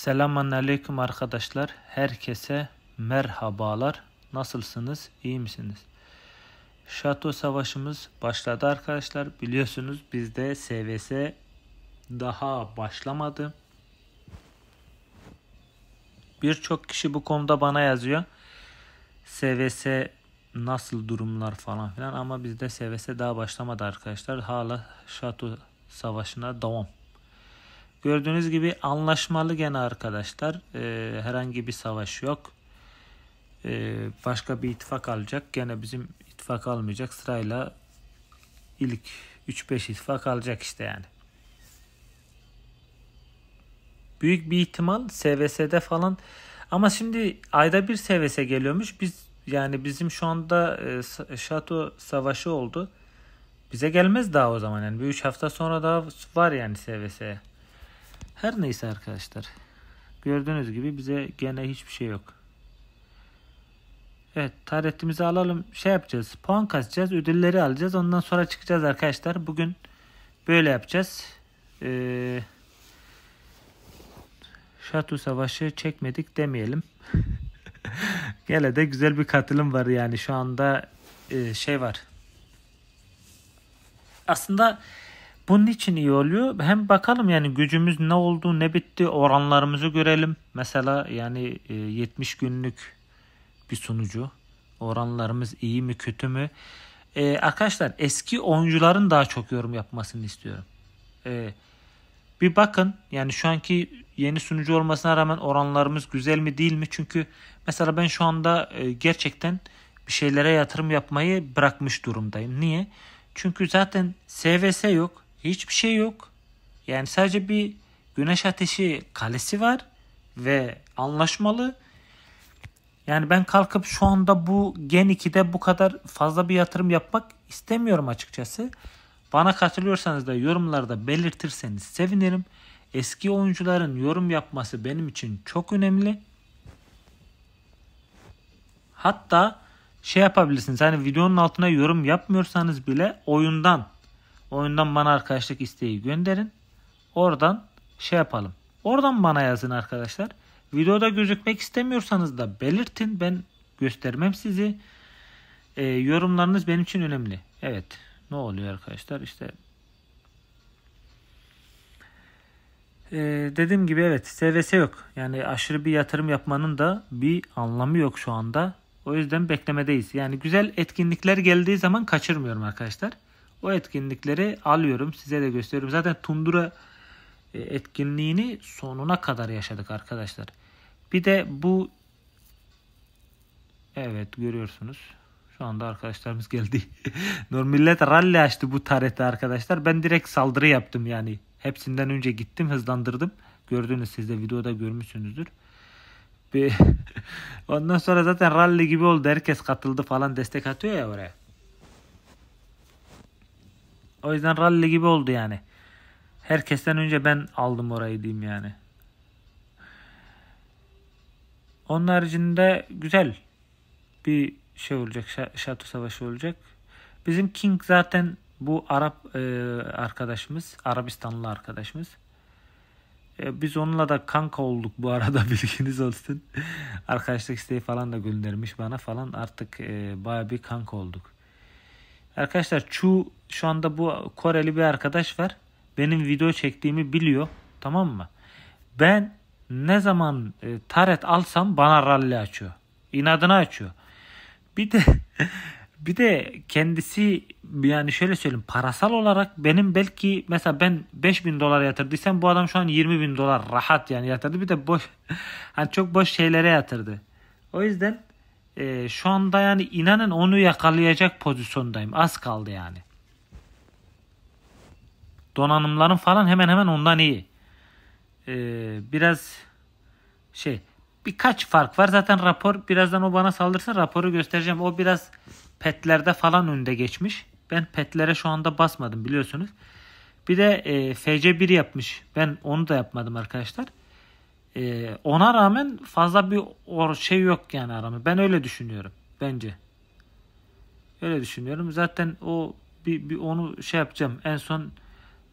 Selamun Aleyküm arkadaşlar. Herkese merhabalar. Nasılsınız? İyi misiniz? Şato savaşımız başladı arkadaşlar. Biliyorsunuz bizde SVS daha başlamadı. Birçok kişi bu konuda bana yazıyor. SVS nasıl durumlar falan filan ama bizde SVS daha başlamadı arkadaşlar. Hala şato savaşına devam. Gördüğünüz gibi anlaşmalı gene arkadaşlar. E, herhangi bir savaş yok. E, başka bir ittifak alacak. Gene bizim ittifak almayacak. Sırayla ilk 3-5 ittifak alacak işte yani. Büyük bir ihtimal SVS'de falan ama şimdi ayda bir SVS geliyormuş. Biz yani bizim şu anda e, şato savaşı oldu. Bize gelmez daha o zaman yani. Bir 3 hafta sonra daha var yani SVS'ye. Her neyse arkadaşlar. Gördüğünüz gibi bize gene hiçbir şey yok. Evet taretimizi alalım. Şey yapacağız. Puan kazacağız, Ödülleri alacağız. Ondan sonra çıkacağız arkadaşlar. Bugün böyle yapacağız. Ee, Şatu Savaşı çekmedik demeyelim. Gene de güzel bir katılım var yani şu anda e, şey var. Aslında bunun için iyi oluyor. Hem bakalım yani gücümüz ne oldu ne bitti oranlarımızı görelim. Mesela yani 70 e, günlük bir sunucu. Oranlarımız iyi mi kötü mü? Ee, arkadaşlar eski oyuncuların daha çok yorum yapmasını istiyorum. Ee, bir bakın yani şu anki yeni sunucu olmasına rağmen oranlarımız güzel mi değil mi? Çünkü mesela ben şu anda e, gerçekten bir şeylere yatırım yapmayı bırakmış durumdayım. Niye? Çünkü zaten SVS yok hiçbir şey yok. Yani sadece bir güneş ateşi kalesi var ve anlaşmalı. Yani ben kalkıp şu anda bu Gen 2'de bu kadar fazla bir yatırım yapmak istemiyorum açıkçası. Bana katılıyorsanız da yorumlarda belirtirseniz sevinirim. Eski oyuncuların yorum yapması benim için çok önemli. Hatta şey yapabilirsiniz. Hani videonun altına yorum yapmıyorsanız bile oyundan Oyundan bana arkadaşlık isteği gönderin. Oradan şey yapalım. Oradan bana yazın arkadaşlar. Videoda gözükmek istemiyorsanız da belirtin. Ben göstermem sizi. E, yorumlarınız benim için önemli. Evet. Ne oluyor arkadaşlar? İşte e, dediğim gibi evet SVS yok. Yani aşırı bir yatırım yapmanın da bir anlamı yok şu anda. O yüzden beklemedeyiz. Yani güzel etkinlikler geldiği zaman kaçırmıyorum arkadaşlar. O etkinlikleri alıyorum. Size de gösteriyorum. Zaten Tundura e, etkinliğini sonuna kadar yaşadık arkadaşlar. Bir de bu evet görüyorsunuz. Şu anda arkadaşlarımız geldi. Nur millet rally açtı bu tarihte arkadaşlar. Ben direkt saldırı yaptım yani. Hepsinden önce gittim hızlandırdım. Gördünüz siz de videoda görmüşsünüzdür. Ondan sonra zaten rally gibi oldu. Herkes katıldı falan destek atıyor ya oraya. O yüzden rally gibi oldu yani. Herkesten önce ben aldım orayı diyeyim yani. Onun haricinde güzel bir şey olacak. Şato savaşı olacak. Bizim King zaten bu Arap e, arkadaşımız. Arabistanlı arkadaşımız. E, biz onunla da kanka olduk bu arada bilginiz olsun. Arkadaşlık isteği falan da göndermiş bana falan. Artık e, baya bir kanka olduk. Arkadaşlar Chu şu anda bu Koreli bir arkadaş var. Benim video çektiğimi biliyor. Tamam mı? Ben ne zaman e, taret alsam bana rally açıyor. İnadına açıyor. Bir de bir de kendisi yani şöyle söyleyeyim parasal olarak benim belki mesela ben 5000 dolar yatırdıysam bu adam şu an 20 bin dolar rahat yani yatırdı. Bir de boş hani çok boş şeylere yatırdı. O yüzden e, şu anda yani inanın onu yakalayacak pozisyondayım. Az kaldı yani. Donanımların falan hemen hemen ondan iyi. E, biraz şey birkaç fark var. Zaten rapor birazdan o bana saldırsa raporu göstereceğim. O biraz petlerde falan önde geçmiş. Ben petlere şu anda basmadım biliyorsunuz. Bir de e, FC1 yapmış. Ben onu da yapmadım arkadaşlar e, ona rağmen fazla bir or şey yok yani arama. Ben öyle düşünüyorum. Bence. Öyle düşünüyorum. Zaten o bir, bir onu şey yapacağım. En son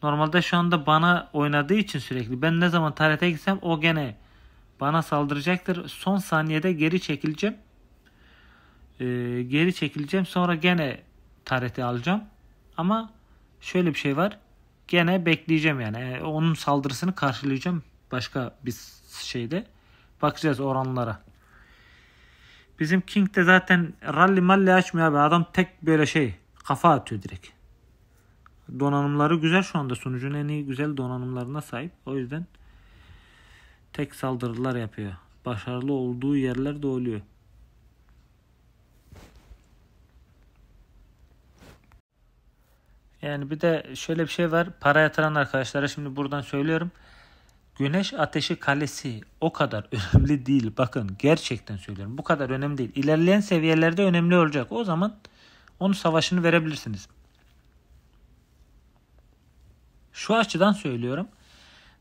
normalde şu anda bana oynadığı için sürekli ben ne zaman TRT'ye gitsem o gene bana saldıracaktır. Son saniyede geri çekileceğim. Ee, geri çekileceğim. Sonra gene TRT alacağım. Ama şöyle bir şey var. Gene bekleyeceğim yani. Ee, onun saldırısını karşılayacağım. Başka bir şeyde. Bakacağız oranlara. Bizim King de zaten rally malli açmıyor abi. Adam tek böyle şey kafa atıyor direkt. Donanımları güzel şu anda. Sunucunun en iyi güzel donanımlarına sahip. O yüzden tek saldırılar yapıyor. Başarılı olduğu yerler de oluyor. Yani bir de şöyle bir şey var. Para yatıran arkadaşlara şimdi buradan söylüyorum. Güneş ateşi kalesi o kadar önemli değil. Bakın gerçekten söylüyorum. Bu kadar önemli değil. İlerleyen seviyelerde önemli olacak. O zaman onun savaşını verebilirsiniz. Şu açıdan söylüyorum.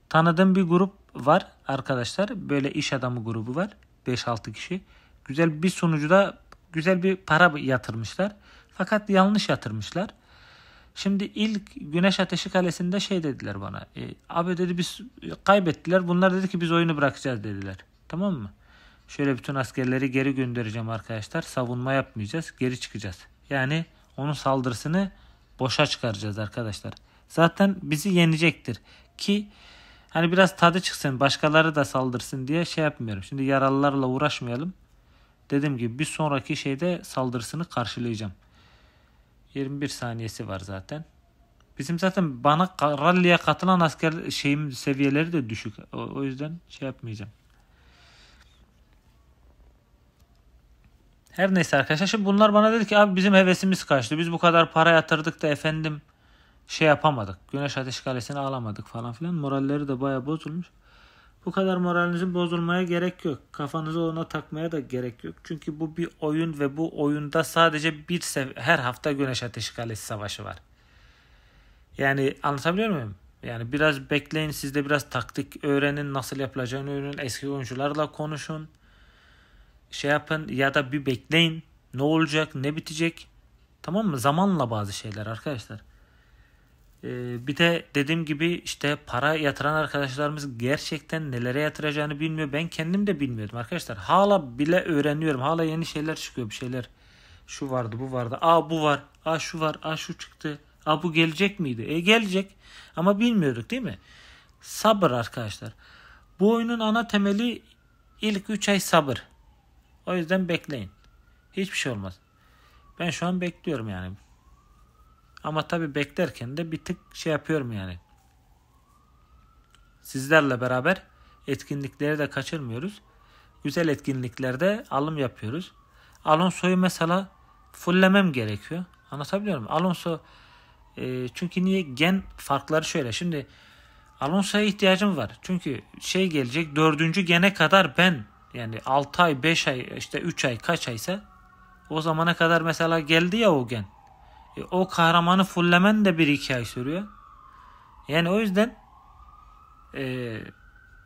Tanıdığım bir grup var arkadaşlar. Böyle iş adamı grubu var. 5-6 kişi. Güzel bir sunucuda güzel bir para yatırmışlar. Fakat yanlış yatırmışlar. Şimdi ilk Güneş Ateşi Kalesi'nde şey dediler bana. E, abi dedi biz kaybettiler. Bunlar dedi ki biz oyunu bırakacağız dediler. Tamam mı? Şöyle bütün askerleri geri göndereceğim arkadaşlar. Savunma yapmayacağız. Geri çıkacağız. Yani onun saldırısını boşa çıkaracağız arkadaşlar. Zaten bizi yenecektir. Ki hani biraz tadı çıksın başkaları da saldırsın diye şey yapmıyorum. Şimdi yaralılarla uğraşmayalım. Dediğim gibi bir sonraki şeyde saldırısını karşılayacağım. 21 saniyesi var zaten. Bizim zaten bana ralliye katılan asker şeyim seviyeleri de düşük. O, o yüzden şey yapmayacağım. Her neyse arkadaşlar şimdi bunlar bana dedi ki abi bizim hevesimiz kaçtı. Biz bu kadar para yatırdık da efendim şey yapamadık. Güneş Ateş Kalesi'ni alamadık falan filan. Moralleri de baya bozulmuş. Bu kadar moralinizin bozulmaya gerek yok. Kafanızı ona takmaya da gerek yok. Çünkü bu bir oyun ve bu oyunda sadece bir her hafta Güneş Ateşi Kalesi Savaşı var. Yani anlatabiliyor muyum? Yani biraz bekleyin sizde biraz taktik öğrenin nasıl yapılacağını öğrenin eski oyuncularla konuşun şey yapın ya da bir bekleyin ne olacak ne bitecek tamam mı zamanla bazı şeyler arkadaşlar. Ee, bir de dediğim gibi işte para yatıran arkadaşlarımız gerçekten nelere yatıracağını bilmiyor. Ben kendim de bilmiyordum arkadaşlar. Hala bile öğreniyorum. Hala yeni şeyler çıkıyor bir şeyler. Şu vardı bu vardı. Aa bu var. Aa şu var. Aa şu çıktı. Aa bu gelecek miydi? E gelecek. Ama bilmiyorduk değil mi? Sabır arkadaşlar. Bu oyunun ana temeli ilk 3 ay sabır. O yüzden bekleyin. Hiçbir şey olmaz. Ben şu an bekliyorum yani. Ama tabii beklerken de bir tık şey yapıyorum yani. Sizlerle beraber etkinlikleri de kaçırmıyoruz. Güzel etkinliklerde alım yapıyoruz. Alonso'yu mesela fulllemem gerekiyor. Anlatabiliyor muyum? Alonso e, çünkü niye gen farkları şöyle. Şimdi Alonso'ya ihtiyacım var. Çünkü şey gelecek dördüncü gene kadar ben yani 6 ay 5 ay işte 3 ay kaç aysa o zamana kadar mesela geldi ya o gen o kahramanı fullemen de bir iki ay sürüyor. Yani o yüzden e,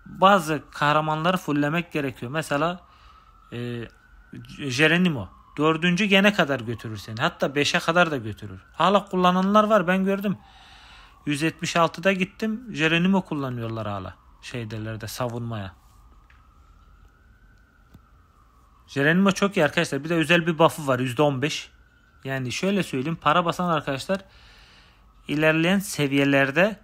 bazı kahramanları fullemek gerekiyor. Mesela e, Jeronimo. Dördüncü gene kadar götürür seni. Hatta beşe kadar da götürür. Hala kullananlar var ben gördüm. 176'da gittim. Jerenimo kullanıyorlar hala. Şeydelerde savunmaya. Jerenimo çok iyi arkadaşlar. Bir de özel bir buff'ı var %15. Yani şöyle söyleyeyim para basan arkadaşlar ilerleyen seviyelerde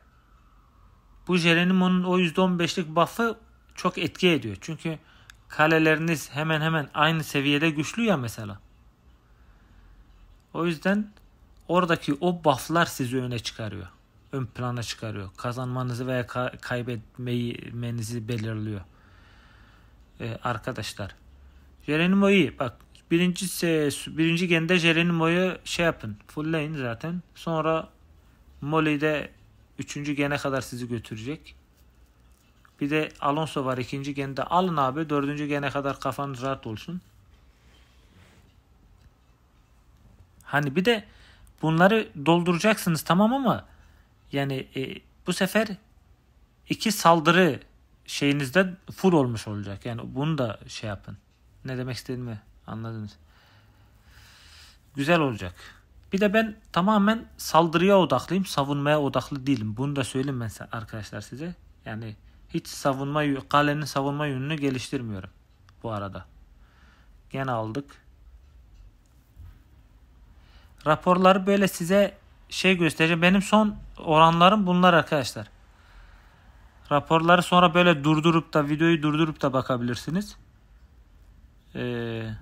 bu Jeronimo'nun o %15'lik buff'ı çok etki ediyor. Çünkü kaleleriniz hemen hemen aynı seviyede güçlü ya mesela. O yüzden oradaki o buff'lar sizi öne çıkarıyor. Ön plana çıkarıyor. Kazanmanızı veya kaybetmenizi belirliyor. Ee, arkadaşlar. Jeronimo iyi. Bak Birinci, birinci gende moyu şey yapın. Fullleyin zaten. Sonra Molly de üçüncü gene kadar sizi götürecek. Bir de Alonso var ikinci gende. Alın abi dördüncü gene kadar kafanız rahat olsun. Hani bir de bunları dolduracaksınız tamam ama yani e, bu sefer iki saldırı şeyinizde full olmuş olacak. Yani bunu da şey yapın. Ne demek istediğimi Anladınız. Güzel olacak. Bir de ben tamamen saldırıya odaklıyım. Savunmaya odaklı değilim. Bunu da söyleyeyim ben arkadaşlar size. Yani hiç savunma kalenin savunma yönünü geliştirmiyorum bu arada. Gene aldık. Raporları böyle size şey göstereceğim. Benim son oranlarım bunlar arkadaşlar. Raporları sonra böyle durdurup da videoyu durdurup da bakabilirsiniz. Eee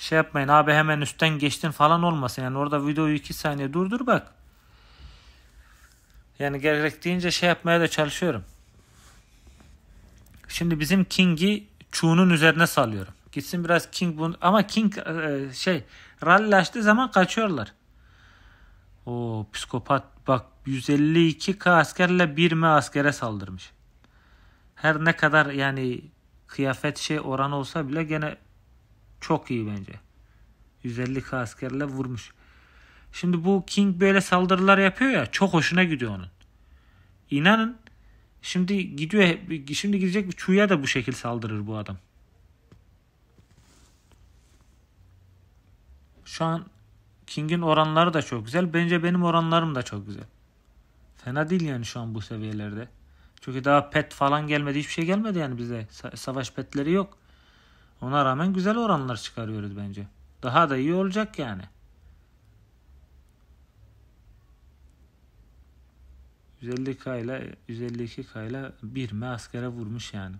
şey yapmayın abi hemen üstten geçtin falan olmasın. Yani orada videoyu 2 saniye durdur bak. Yani gerektiğince şey yapmaya da çalışıyorum. Şimdi bizim King'i Chu'nun üzerine salıyorum. Gitsin biraz King bunu ama King e, şey rally açtığı zaman kaçıyorlar. O psikopat bak 152k askerle 1 mi askere saldırmış. Her ne kadar yani kıyafet şey oran olsa bile gene çok iyi bence. 150 askerle vurmuş. Şimdi bu King böyle saldırılar yapıyor ya çok hoşuna gidiyor onun. İnanın şimdi gidiyor şimdi gidecek bir Chu'ya da bu şekil saldırır bu adam. Şu an King'in oranları da çok güzel. Bence benim oranlarım da çok güzel. Fena değil yani şu an bu seviyelerde. Çünkü daha pet falan gelmedi. Hiçbir şey gelmedi yani bize. savaş petleri yok. Ona rağmen güzel oranlar çıkarıyoruz bence. Daha da iyi olacak yani. ...150k 152 kayla bir mi askere vurmuş yani.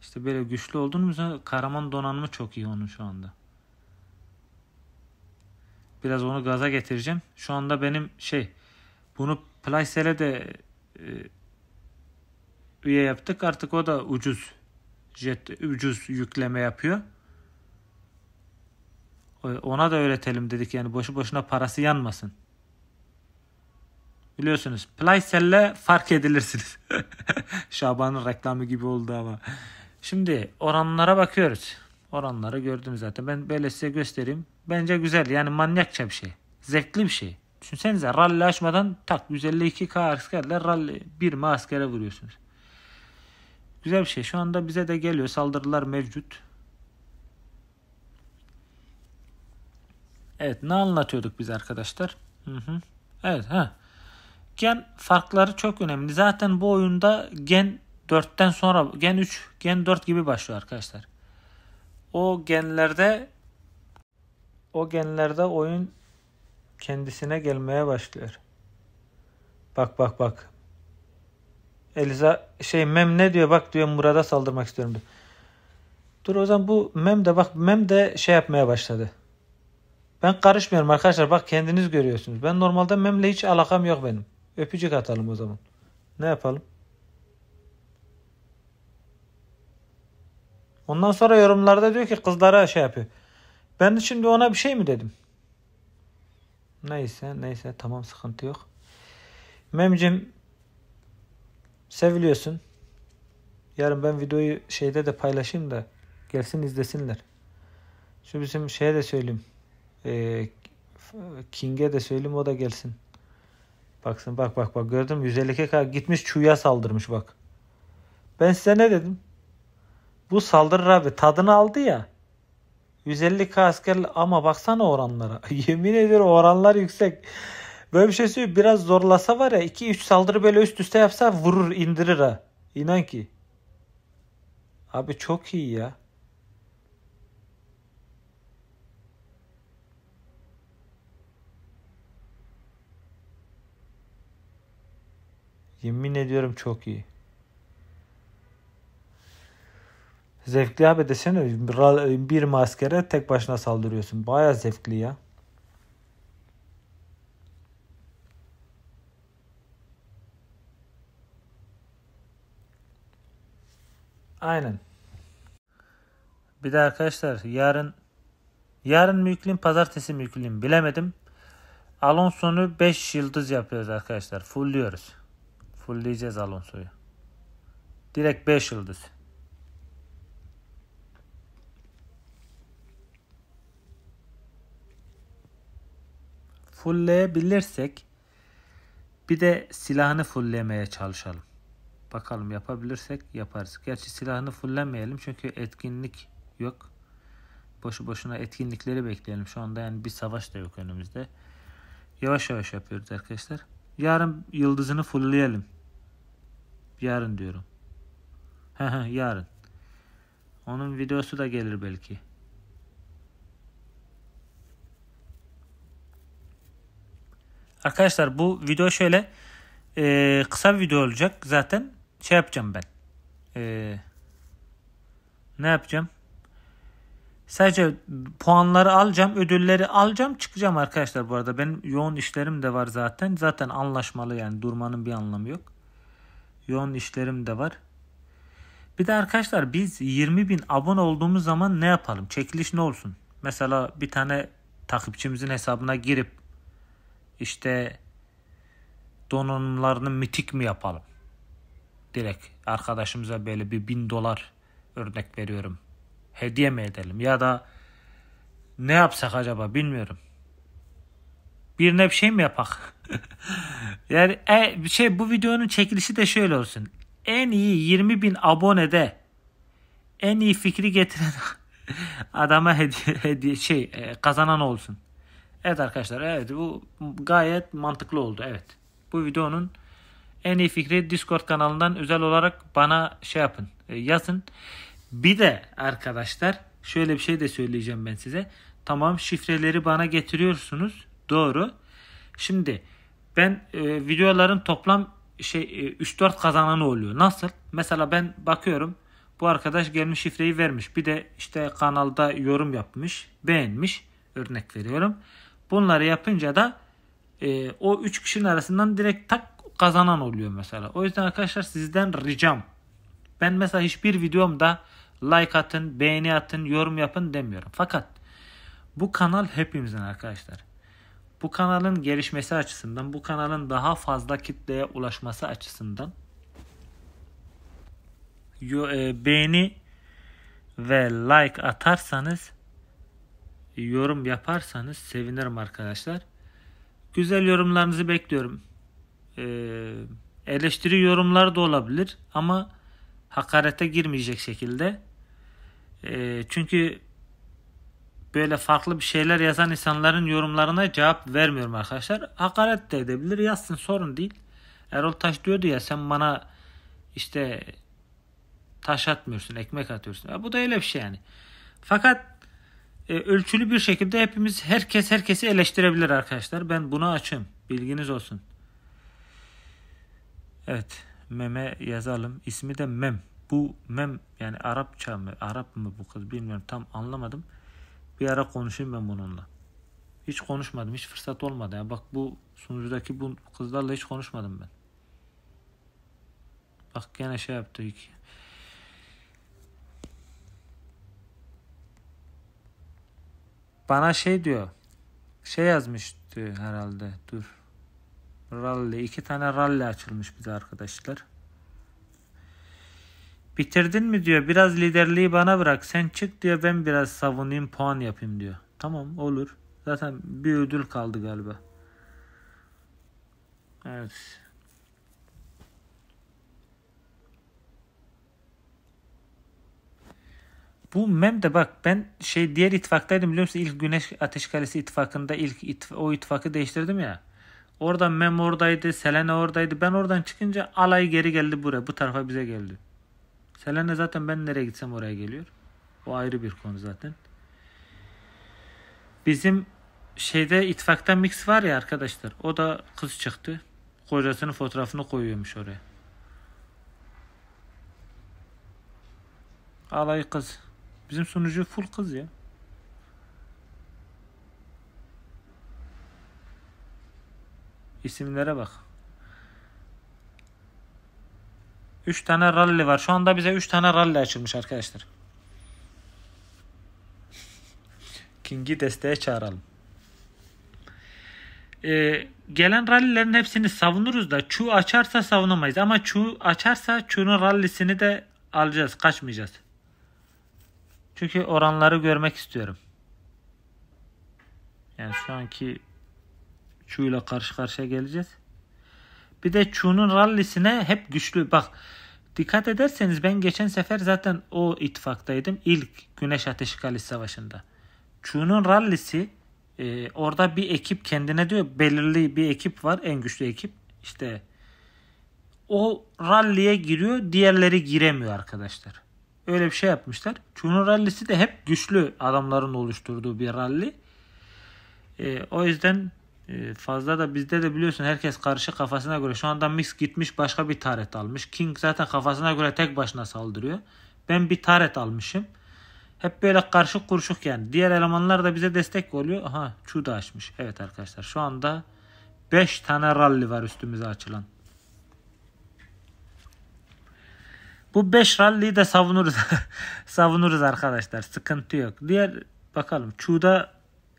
İşte böyle güçlü olduğumuzda Karaman donanımı çok iyi onun şu anda. Biraz onu gaza getireceğim. Şu anda benim şey bunu Playsel'e de e, üye yaptık. Artık o da ucuz Jet ucuz yükleme yapıyor. E, ona da öğretelim dedik yani boşu boşuna parası yanmasın. Biliyorsunuz Playsel'le fark edilirsiniz. Şaban'ın reklamı gibi oldu ama. Şimdi oranlara bakıyoruz. Oranları gördüm zaten. Ben böyle size göstereyim. Bence güzel yani manyakça bir şey. Zevkli bir şey. Düşünsenize ralli açmadan tak 152k askerler ralli bir mi askere vuruyorsunuz. Güzel bir şey. Şu anda bize de geliyor. Saldırılar mevcut. Evet ne anlatıyorduk biz arkadaşlar? Hı hı. Evet ha. Gen farkları çok önemli. Zaten bu oyunda gen 4'ten sonra gen 3, gen 4 gibi başlıyor arkadaşlar. O genlerde o genlerde oyun kendisine gelmeye başlıyor. Bak bak bak. Eliza şey Mem ne diyor bak diyor Murad'a saldırmak istiyorum diyor. Dur o zaman bu Mem de bak Mem de şey yapmaya başladı. Ben karışmıyorum arkadaşlar bak kendiniz görüyorsunuz. Ben normalde Mem'le hiç alakam yok benim. Öpücük atalım o zaman. Ne yapalım? Ondan sonra yorumlarda diyor ki kızlara şey yapıyor. Ben şimdi ona bir şey mi dedim? Neyse neyse tamam sıkıntı yok. Memcim Seviliyorsun. Yarın ben videoyu şeyde de paylaşayım da gelsin izlesinler. Şu bizim şeye de söyleyeyim. E, King'e de söyleyeyim o da gelsin. Baksın bak bak bak gördün mü? 152 kadar gitmiş çuya saldırmış bak. Ben size ne dedim? Bu saldırır abi tadını aldı ya. 150 asker ama baksana oranlara. Yemin ediyorum oranlar yüksek. Böyle bir şey söyleyeyim. Biraz zorlasa var ya 2-3 saldırı böyle üst üste yapsa vurur indirir ha. İnan ki. Abi çok iyi ya. Yemin ediyorum çok iyi. Zevkli abi desene bir maskere tek başına saldırıyorsun. Baya zevkli ya. Aynen. Bir de arkadaşlar yarın yarın mı yükleyeyim pazartesi mi yükleyeyim bilemedim. Alonso'nu 5 yıldız yapıyoruz arkadaşlar. Fullliyoruz. Fullleyeceğiz Alonso'yu. Direkt 5 yıldız. Fullleyebilirsek bir de silahını fulllemeye çalışalım. Bakalım yapabilirsek yaparız. Gerçi silahını fullenmeyelim çünkü etkinlik yok. Boşu boşuna etkinlikleri bekleyelim. Şu anda yani bir savaş da yok önümüzde. Yavaş yavaş yapıyoruz arkadaşlar. Yarın yıldızını fullleyelim. Yarın diyorum. yarın. Onun videosu da gelir belki. Arkadaşlar bu video şöyle e, kısa bir video olacak zaten şey yapacağım ben. Ee, ne yapacağım? Sadece puanları alacağım, ödülleri alacağım, çıkacağım arkadaşlar bu arada. Benim yoğun işlerim de var zaten. Zaten anlaşmalı yani durmanın bir anlamı yok. Yoğun işlerim de var. Bir de arkadaşlar biz 20 bin abone olduğumuz zaman ne yapalım? Çekiliş ne olsun? Mesela bir tane takipçimizin hesabına girip işte donanımlarını mitik mi yapalım? direkt arkadaşımıza böyle bir bin dolar örnek veriyorum. Hediye mi edelim ya da ne yapsak acaba bilmiyorum. Birine bir şey mi yapak? yani e, şey bu videonun çekilişi de şöyle olsun. En iyi 20 bin abonede en iyi fikri getiren adama hediye, hediye şey e, kazanan olsun. Evet arkadaşlar evet bu gayet mantıklı oldu evet. Bu videonun en iyi fikri Discord kanalından özel olarak bana şey yapın e, yazın. Bir de arkadaşlar şöyle bir şey de söyleyeceğim ben size. Tamam şifreleri bana getiriyorsunuz. Doğru. Şimdi ben e, videoların toplam şey e, 3-4 kazananı oluyor. Nasıl? Mesela ben bakıyorum bu arkadaş gelmiş şifreyi vermiş. Bir de işte kanalda yorum yapmış, beğenmiş. Örnek veriyorum. Bunları yapınca da e, o 3 kişinin arasından direkt tak kazanan oluyor mesela. O yüzden arkadaşlar sizden ricam. Ben mesela hiçbir videomda like atın, beğeni atın, yorum yapın demiyorum. Fakat bu kanal hepimizin arkadaşlar. Bu kanalın gelişmesi açısından, bu kanalın daha fazla kitleye ulaşması açısından e, beğeni ve like atarsanız yorum yaparsanız sevinirim arkadaşlar. Güzel yorumlarınızı bekliyorum. Ee, eleştiri yorumları da olabilir ama hakarete girmeyecek şekilde. Ee, çünkü böyle farklı bir şeyler yazan insanların yorumlarına cevap vermiyorum arkadaşlar. Hakaret de edebilir yazsın sorun değil. Erol Taş diyordu ya sen bana işte taş atmıyorsun ekmek atıyorsun. Ya, bu da öyle bir şey yani. Fakat e, ölçülü bir şekilde hepimiz herkes herkesi eleştirebilir arkadaşlar. Ben bunu açım. Bilginiz olsun. Evet meme yazalım. İsmi de mem. Bu mem yani Arapça mı Arap mı bu kız bilmiyorum tam anlamadım. Bir ara konuşayım ben bununla. Hiç konuşmadım. Hiç fırsat olmadı. Yani bak bu sunucudaki bu kızlarla hiç konuşmadım ben. Bak gene şey yaptı iki. Bana şey diyor. Şey yazmıştı herhalde. Dur. Rally. iki tane rally açılmış bize arkadaşlar. Bitirdin mi diyor. Biraz liderliği bana bırak. Sen çık diyor. Ben biraz savunayım puan yapayım diyor. Tamam olur. Zaten bir ödül kaldı galiba. Evet. Bu mem de bak ben şey diğer ittifaktaydım biliyor musun? İlk Güneş Ateş Kalesi itfakında ilk ittif o itfakı değiştirdim ya. Orada Mem oradaydı, Selena oradaydı. Ben oradan çıkınca alay geri geldi buraya. Bu tarafa bize geldi. Selena zaten ben nereye gitsem oraya geliyor. O ayrı bir konu zaten. Bizim şeyde itfakta mix var ya arkadaşlar. O da kız çıktı. Kocasının fotoğrafını koyuyormuş oraya. Alay kız. Bizim sunucu full kız ya. İsimlere bak. 3 tane ralli var. Şu anda bize 3 tane ralli açılmış arkadaşlar. King'i desteğe çağıralım. Ee, gelen rallilerin hepsini savunuruz da çu açarsa savunamayız. Ama çu açarsa çu'nun rallisini de alacağız. Kaçmayacağız. Çünkü oranları görmek istiyorum. Yani şu anki Çuyla karşı karşıya geleceğiz. Bir de Çu'nun rallisine hep güçlü bak dikkat ederseniz ben geçen sefer zaten o ittifaktaydım. İlk Güneş Ateşi Kalesi Savaşı'nda. Çu'nun rallisi e, orada bir ekip kendine diyor belirli bir ekip var en güçlü ekip. İşte o ralliye giriyor diğerleri giremiyor arkadaşlar. Öyle bir şey yapmışlar. Çu'nun rallisi de hep güçlü adamların oluşturduğu bir ralli. E, o yüzden ee, fazla da bizde de biliyorsun herkes karışık kafasına göre. Şu anda Mix gitmiş başka bir taret almış. King zaten kafasına göre tek başına saldırıyor. Ben bir taret almışım. Hep böyle karışık kurşuk yani. Diğer elemanlar da bize destek oluyor. Aha Chu da açmış. Evet arkadaşlar şu anda 5 tane rally var üstümüze açılan. Bu 5 ralliyi de savunuruz. savunuruz arkadaşlar. Sıkıntı yok. Diğer bakalım. Chu'da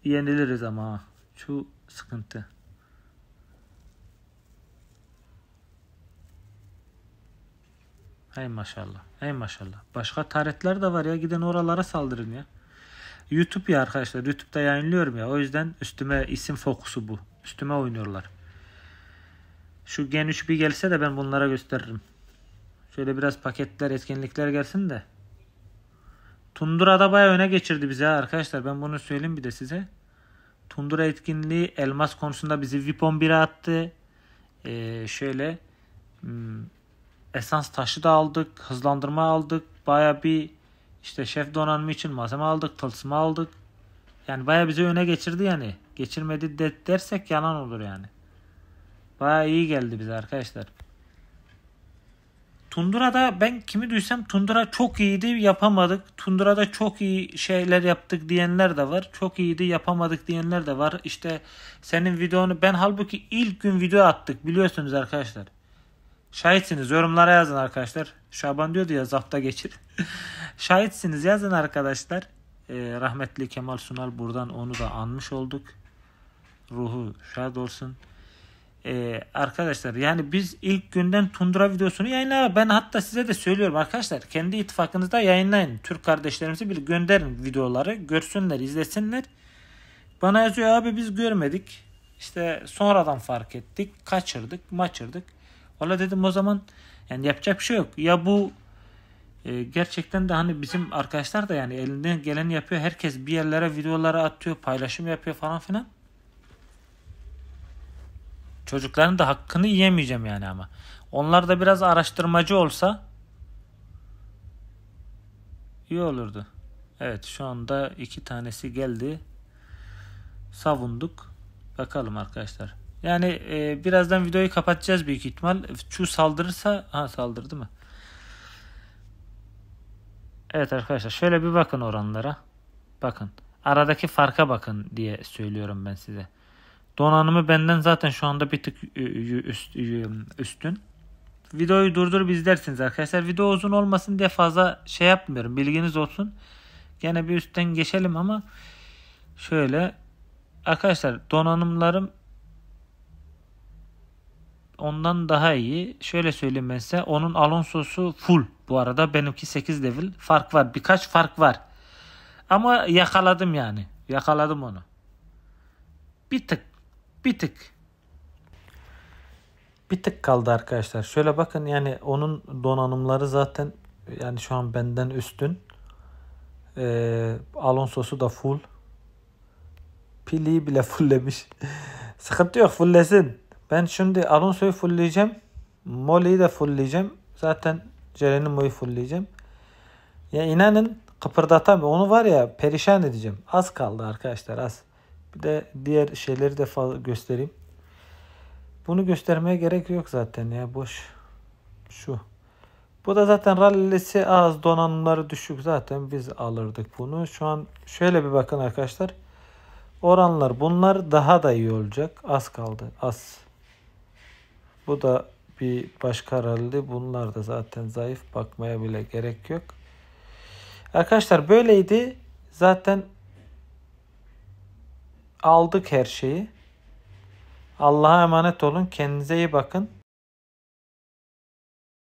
yeniliriz ama. Chu sıkıntı. Hey maşallah. Hey maşallah. Başka taretler de var ya. giden oralara saldırın ya. YouTube ya arkadaşlar. YouTube'da yayınlıyorum ya. O yüzden üstüme isim fokusu bu. Üstüme oynuyorlar. Şu Gen 3 bir gelse de ben bunlara gösteririm. Şöyle biraz paketler, etkinlikler gelsin de. Tundura da baya öne geçirdi bize arkadaşlar. Ben bunu söyleyeyim bir de size. Tundura etkinliği elmas konusunda bizi Vipon 1'e attı. Ee, şöyle hmm, esans taşı da aldık. Hızlandırma aldık. Baya bir işte şef donanımı için malzeme aldık. Tılsımı aldık. Yani baya bizi öne geçirdi yani. Geçirmedi de dersek yalan olur yani. Baya iyi geldi bize arkadaşlar. Tundura'da ben kimi duysam Tundura çok iyiydi yapamadık. Tundura'da çok iyi şeyler yaptık diyenler de var. Çok iyiydi yapamadık diyenler de var. İşte senin videonu ben halbuki ilk gün video attık biliyorsunuz arkadaşlar. Şahitsiniz yorumlara yazın arkadaşlar. Şaban diyordu ya zapta geçir. Şahitsiniz yazın arkadaşlar. Ee, rahmetli Kemal Sunal buradan onu da anmış olduk. Ruhu şad olsun. Ee, arkadaşlar yani biz ilk günden Tundra videosunu yayınlayalım. Ben hatta size de söylüyorum arkadaşlar. Kendi ittifakınızda yayınlayın. Türk kardeşlerimizi bir gönderin videoları. Görsünler, izlesinler. Bana yazıyor abi biz görmedik. İşte sonradan fark ettik. Kaçırdık, maçırdık. ola dedim o zaman yani yapacak bir şey yok. Ya bu e, gerçekten de hani bizim arkadaşlar da yani elinden gelen yapıyor. Herkes bir yerlere videoları atıyor, paylaşım yapıyor falan filan. Çocukların da hakkını yiyemeyeceğim yani ama. Onlar da biraz araştırmacı olsa iyi olurdu. Evet şu anda iki tanesi geldi. Savunduk. Bakalım arkadaşlar. Yani e, birazdan videoyu kapatacağız büyük ihtimal. Şu saldırırsa ha saldırdı mı? Evet arkadaşlar şöyle bir bakın oranlara. Bakın. Aradaki farka bakın diye söylüyorum ben size. Donanımı benden zaten şu anda bir tık e, üst, üstün. Videoyu durdurup izlersiniz arkadaşlar. Video uzun olmasın diye fazla şey yapmıyorum. Bilginiz olsun. Gene bir üstten geçelim ama şöyle arkadaşlar donanımlarım ondan daha iyi. Şöyle söyleyeyim ben size. Onun Alonso'su full bu arada. Benimki 8 devil. Fark var. Birkaç fark var. Ama yakaladım yani. Yakaladım onu. Bir tık bir tık. Bir tık kaldı arkadaşlar. Şöyle bakın yani onun donanımları zaten yani şu an benden üstün. Ee, Alonso'su da full. Pili bile fulllemiş. Sıkıntı yok fulllesin. Ben şimdi Alonso'yu fullleyeceğim. Molly'yi de fullleyeceğim. Zaten Jeronimo'yu fullleyeceğim. Ya inanın kıpırdatamıyorum. Onu var ya perişan edeceğim. Az kaldı arkadaşlar az. Bir de diğer şeyleri de göstereyim. Bunu göstermeye gerek yok zaten ya boş. Şu. Bu da zaten rallisi az donanımları düşük zaten biz alırdık bunu. Şu an şöyle bir bakın arkadaşlar. Oranlar bunlar daha da iyi olacak. Az kaldı az. Bu da bir başka rally. Bunlar da zaten zayıf. Bakmaya bile gerek yok. Arkadaşlar böyleydi. Zaten aldık her şeyi. Allah'a emanet olun. Kendinize iyi bakın.